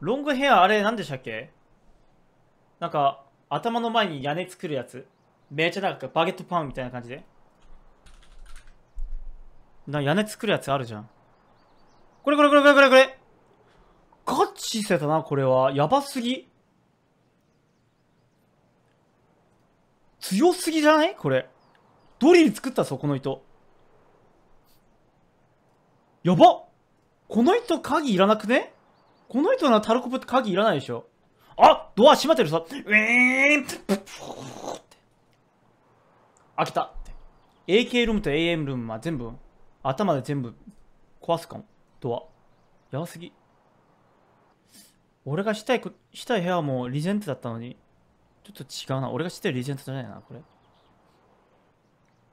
ロングヘアあれ何でしたっけなんか頭の前に屋根作るやつめっちゃ長くかバゲットパンみたいな感じでな屋根作るやつあるじゃんこれこれこれこれこれこれガチしてたなこれはやばすぎ強すぎじゃないこれドリル作ったぞこの糸やばこの人鍵いらなくねこの人のタルコプって鍵いらないでしょあドア閉まってるさウィーンプッ開けたって AK ルームと AM ルームは全部頭で全部壊すかもドアやばすぎ俺がしたいしたい部屋もリジェントだったのにちょっと違うな俺がしたいリジェントじゃないなこれ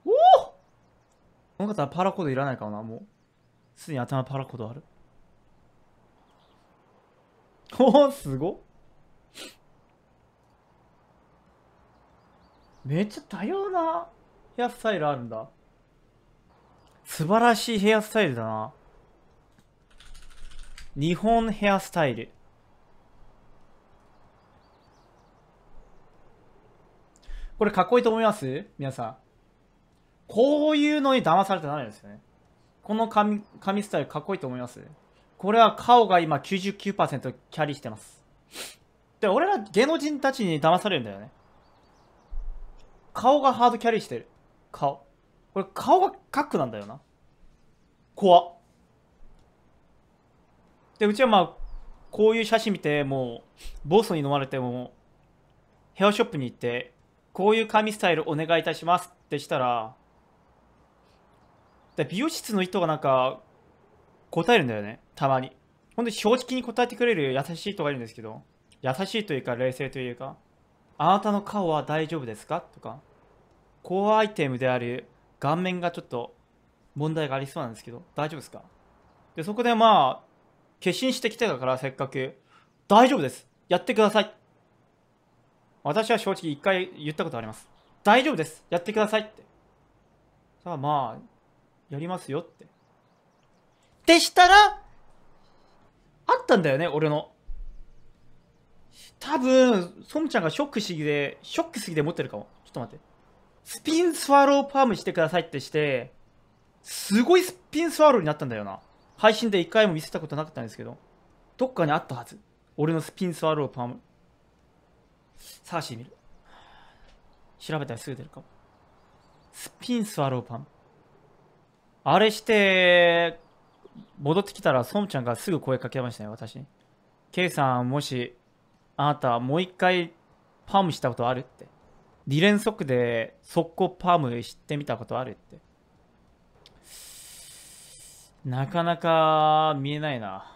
おおこの方はパラコードいらないかもなもうすでに頭パラことある。おお、すごめっちゃ多様なヘアスタイルあるんだ。素晴らしいヘアスタイルだな。日本ヘアスタイル。これかっこいいと思います皆さん。こういうのに騙されてないですよね。この紙、紙スタイルかっこいいと思いますこれは顔が今99%キャリーしてます。で、俺ら芸能人たちに騙されるんだよね。顔がハードキャリーしてる。顔。これ顔がカックなんだよな。怖で、うちはまあ、こういう写真見て、もう、ボスに飲まれても、ヘアショップに行って、こういう髪スタイルお願いいたしますってしたら、で美容室の人がなんか、答えるんだよね、たまに。ほんに正直に答えてくれる優しい人がいるんですけど、優しいというか冷静というか、あなたの顔は大丈夫ですかとか、コアイテムである顔面がちょっと問題がありそうなんですけど、大丈夫ですかで、そこでまあ、決心してきてたからせっかく、大丈夫ですやってください私は正直一回言ったことあります。大丈夫ですやってくださいって。ただまあ、やりますよって。ってしたら、あったんだよね、俺の。多分、ソムちゃんがショックしぎで、ショックすぎで持ってるかも。ちょっと待って。スピンスワローパームしてくださいってして、すごいスピンスワローになったんだよな。配信で一回も見せたことなかったんですけど、どっかにあったはず。俺のスピンスワローパーム。探してみる。調べたらすぐ出るかも。スピンスワローパーム。あれして、戻ってきたら、孫ちゃんがすぐ声かけましたね、私に。K さん、もし、あなた、もう一回、パームしたことあるって。2連速で、速攻パームしてみたことあるって。なかなか、見えないな。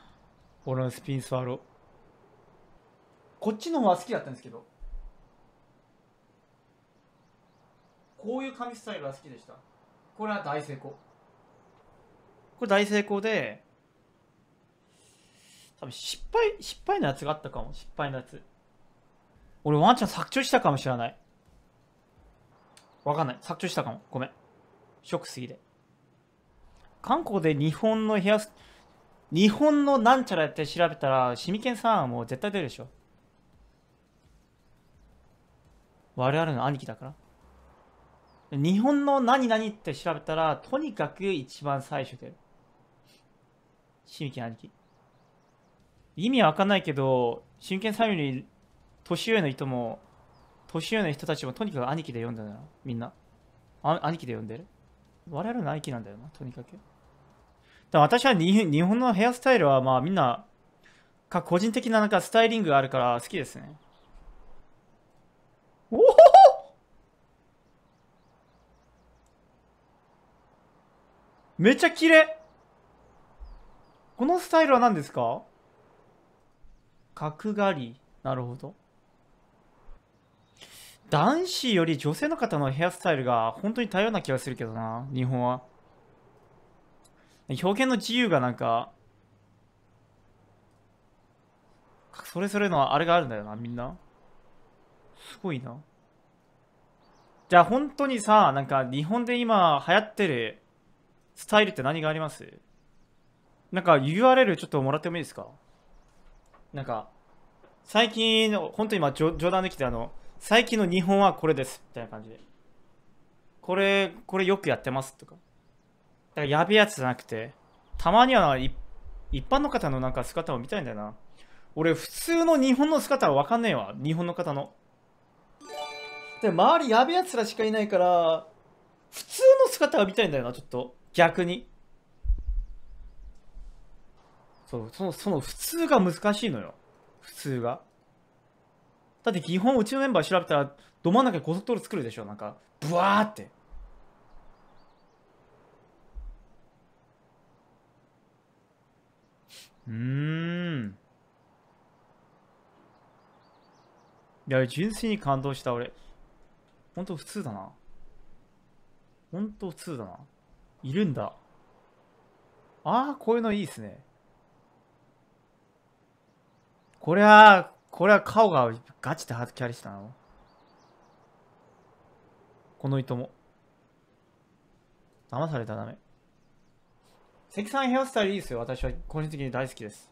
俺のスピンスワロー。こっちの方は好きだったんですけど。こういう紙スタイルは好きでした。これは大成功。これ大成功で、多分失敗、失敗のやつがあったかも。失敗のやつ。俺ワンちゃん削除したかもしれない。わかんない。削除したかも。ごめん。ショックすぎで。韓国で日本の部屋、日本のなんちゃらやって調べたら、シミケンさんはもう絶対出るでしょ。我々の兄貴だから。日本の何々って調べたら、とにかく一番最初出る。シュミン兄貴。意味はわかんないけど、シュミンさより年上の人も、年上の人たちもとにかく兄貴で呼んだな、みんな。あ兄貴で呼んでる我々の兄貴なんだよな、とにかく。だ私は日本のヘアスタイルはまあみんな、か個人的ななんかスタイリングがあるから好きですね。おおめっちゃ綺麗のスタイルは何ですか角刈り。なるほど。男子より女性の方のヘアスタイルが本当に多様な気がするけどな、日本は。表現の自由がなんか、それぞれのあれがあるんだよな、みんな。すごいな。じゃあ本当にさ、なんか日本で今流行ってるスタイルって何がありますなんか URL ちょっともらってもいいですかなんか、最近の、本当に今冗談できて、あの、最近の日本はこれです、みたいな感じで。これ、これよくやってますとか。だからやべえやつじゃなくて、たまには一般の方のなんか姿を見たいんだよな。俺、普通の日本の姿は分かんねえわ。日本の方の。で、周りやべえやつらしかいないから、普通の姿が見たいんだよな、ちょっと。逆に。そうそのその普通が難しいのよ普通がだって基本うちのメンバー調べたらど真ん中に高速道路作るでしょなんかブワーってうんいや純粋に感動した俺ほんと普通だなほんと普通だないるんだああこういうのいいっすねこれは、これは顔がガチでハーキャリしたのこの糸も。騙されたらダメ。さんヘアスタイルいいですよ。私は個人的に大好きです。